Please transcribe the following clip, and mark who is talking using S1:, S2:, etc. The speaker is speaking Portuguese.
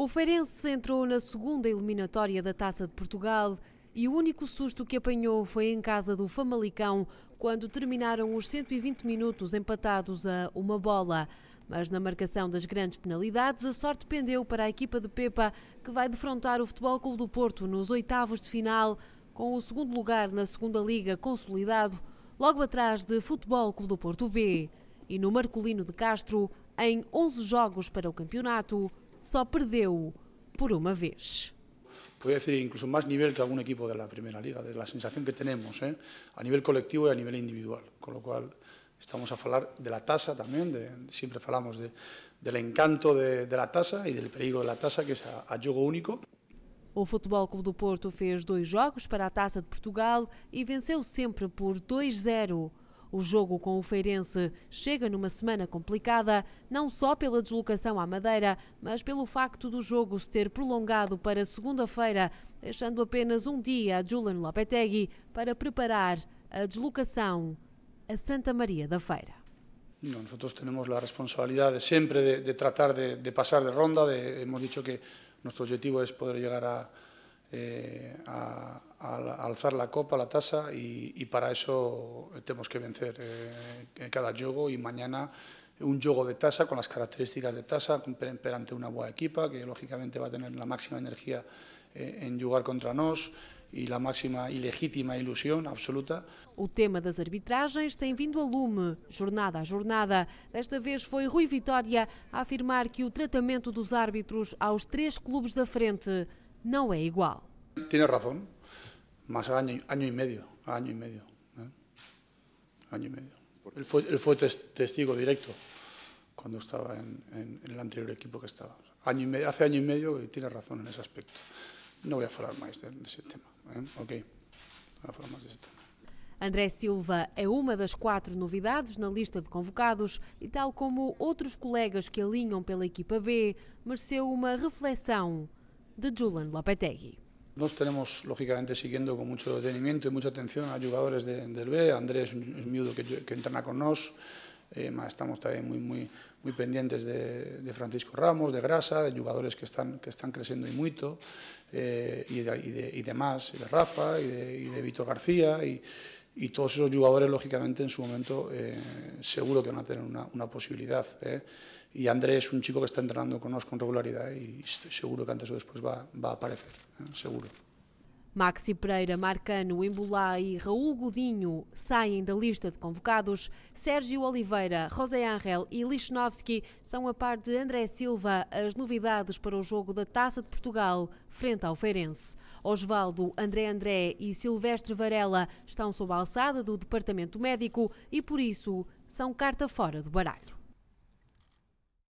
S1: O Feirense entrou na segunda eliminatória da Taça de Portugal e o único susto que apanhou foi em casa do Famalicão, quando terminaram os 120 minutos empatados a uma bola. Mas na marcação das grandes penalidades, a sorte pendeu para a equipa de Pepa, que vai defrontar o Futebol Clube do Porto nos oitavos de final, com o segundo lugar na Segunda Liga consolidado, logo atrás de Futebol Clube do Porto B. E no Marcolino de Castro, em 11 jogos para o campeonato, só perdeu por uma vez.
S2: Puedo decir incluso más nivel que algún equipo de la Primera Liga, de la sensación que tenemos, ¿eh? a nivel colectivo y a nivel individual. Con lo cual, estamos a falar de la tasa también, de, siempre falamos de, del encanto de, de la tasa y del peligro de la tasa, que es a, a juego único.
S1: O Futebol Clube do Porto fez dois jogos para a Taça de Portugal e venceu sempre por 2-0. O jogo com o Feirense chega numa semana complicada, não só pela deslocação à Madeira, mas pelo facto do jogo se ter prolongado para segunda-feira, deixando apenas um dia a Julian Lopetegui para preparar a deslocação a Santa Maria da Feira.
S2: Nós nosotros tenemos la responsabilidad de siempre de, de tratar de, de, pasar de ronda. De, hemos dicho que nuestro objetivo es poder llegar a, eh, a, a, alzar la copa, la tasa, y, y para eso tenemos que vencer eh, cada juego y mañana un juego de tasa con las características de tasa, perante una buena equipa que lógicamente va a tener la máxima energía eh, en jugar contra
S1: nos. e a máxima e legítima ilusão absoluta. O tema das arbitragens tem vindo a lume, jornada a jornada. Desta vez foi Rui Vitória a afirmar que o tratamento dos árbitros aos três clubes da frente não é igual.
S2: Tem razão, mas há ano, ano e meio, há ano e meio, né? ano e meio. Ele ¿eh? foi, ele foi testigo direto quando estava no el anterior equipo que estaba. Año y medio, hace año y medio y tiene razón en ese aspecto. No voy a falar mais de, desse tema, ¿eh? ok? No voy a falar mais desse tema.
S1: André Silva é uma das quatro novidades na lista de convocados e, tal como outros colegas que alinham pela equipa B, mereceu uma reflexão de Julen Lapetegui.
S2: Nos tenemos, lógicamente, siguiendo con mucho detenimiento y mucha atención a jugadores del B. Andrés es un miudo que, que entrena con nos. Eh, estamos también muy, muy, muy pendientes de, Francisco Ramos, de Grasa, de jugadores que están, que están creciendo y mucho, eh, y, de, y, de, más, de Rafa, y de, Vito García, y, y todos esos jugadores, lógicamente, en su momento eh, seguro que van a tener una, una posibilidad. Y André es un chico que está entrenando con com con regularidad y estoy seguro que antes o después va, va a aparecer, ¿eh? seguro.
S1: Maxi Pereira, Marcano, Embolá e Raul Godinho saem da lista de convocados. Sérgio Oliveira, José Angel e Lichnowski são a par de André Silva as novidades para o jogo da Taça de Portugal frente ao Feirense. Osvaldo, André André e Silvestre Varela estão sob a alçada do Departamento Médico e, por isso, são carta fora do baralho.